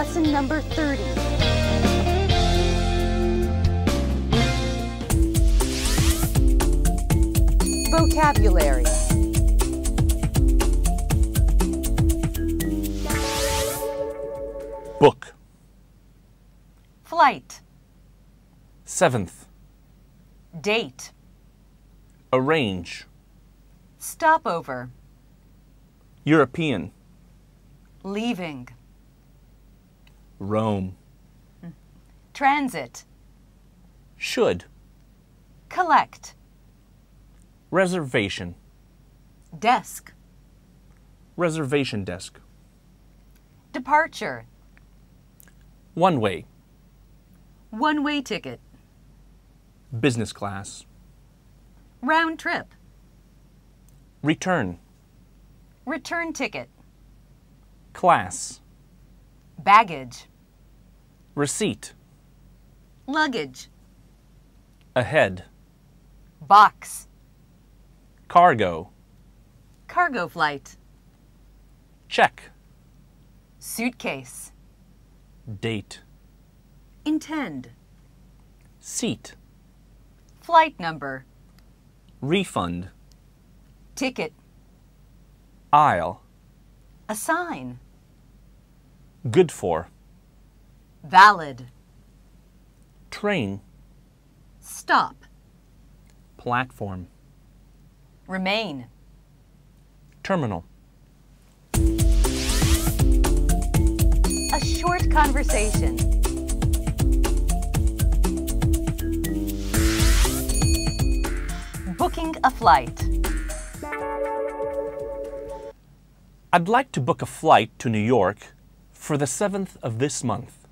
lesson number 30. Vocabulary. Book. Flight. Seventh. Date. Arrange. Stopover. European. Leaving. Rome. Transit. Should. Collect. Reservation. Desk. Reservation desk. Departure. One way. One way ticket. Business class. Round trip. Return. Return ticket. Class. Baggage. Receipt. Luggage. Ahead. Box. Cargo. Cargo flight. Check. Suitcase. Date. Intend. Seat. Flight number. Refund. Ticket. Aisle. Assign. Good for. Valid. Train. Stop. Platform. Remain. Terminal. A short conversation. Booking a flight. I'd like to book a flight to New York for the 7th of this month?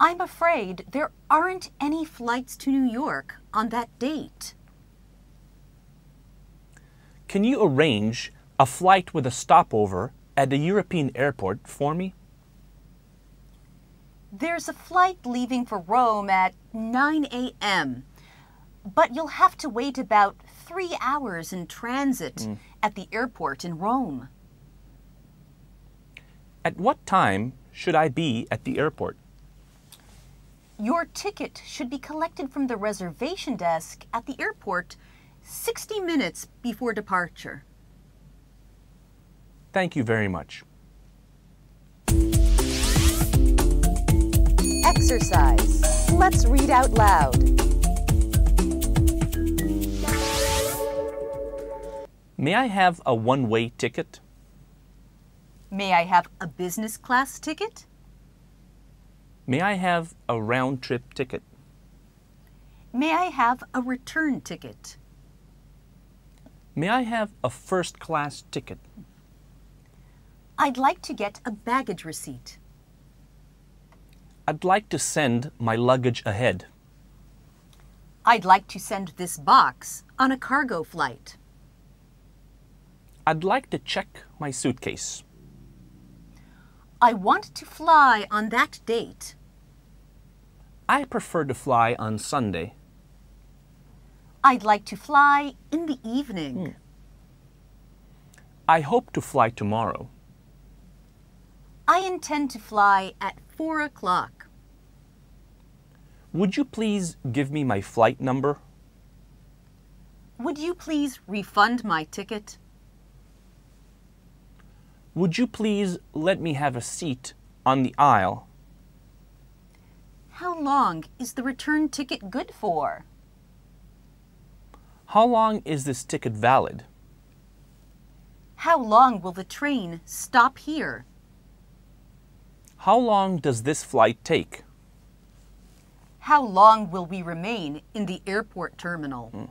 I'm afraid there aren't any flights to New York on that date. Can you arrange a flight with a stopover at a European airport for me? There's a flight leaving for Rome at 9 a.m., but you'll have to wait about three hours in transit mm. at the airport in Rome. At what time should I be at the airport? Your ticket should be collected from the reservation desk at the airport 60 minutes before departure. Thank you very much. Exercise. Let's read out loud. May I have a one-way ticket? May I have a business class ticket? May I have a round trip ticket? May I have a return ticket? May I have a first class ticket? I'd like to get a baggage receipt. I'd like to send my luggage ahead. I'd like to send this box on a cargo flight. I'd like to check my suitcase. I want to fly on that date. I prefer to fly on Sunday. I'd like to fly in the evening. Hmm. I hope to fly tomorrow. I intend to fly at four o'clock. Would you please give me my flight number? Would you please refund my ticket? Would you please let me have a seat on the aisle? How long is the return ticket good for? How long is this ticket valid? How long will the train stop here? How long does this flight take? How long will we remain in the airport terminal? Mm.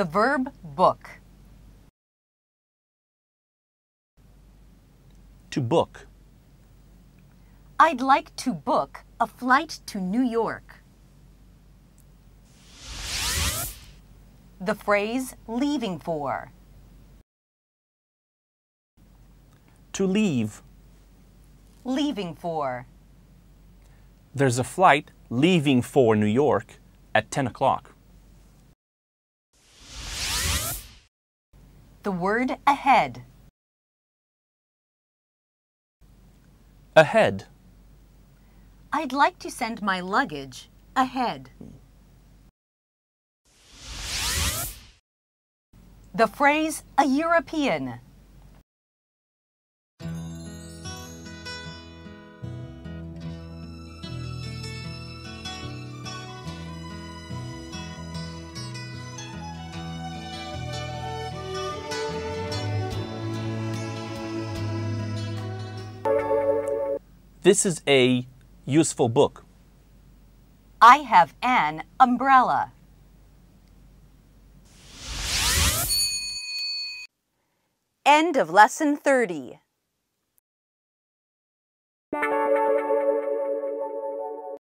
The verb book. To book. I'd like to book a flight to New York. The phrase leaving for. To leave. Leaving for. There's a flight leaving for New York at 10 o'clock. The word ahead. Ahead. I'd like to send my luggage ahead. The phrase a European This is a useful book. I have an umbrella. End of lesson 30.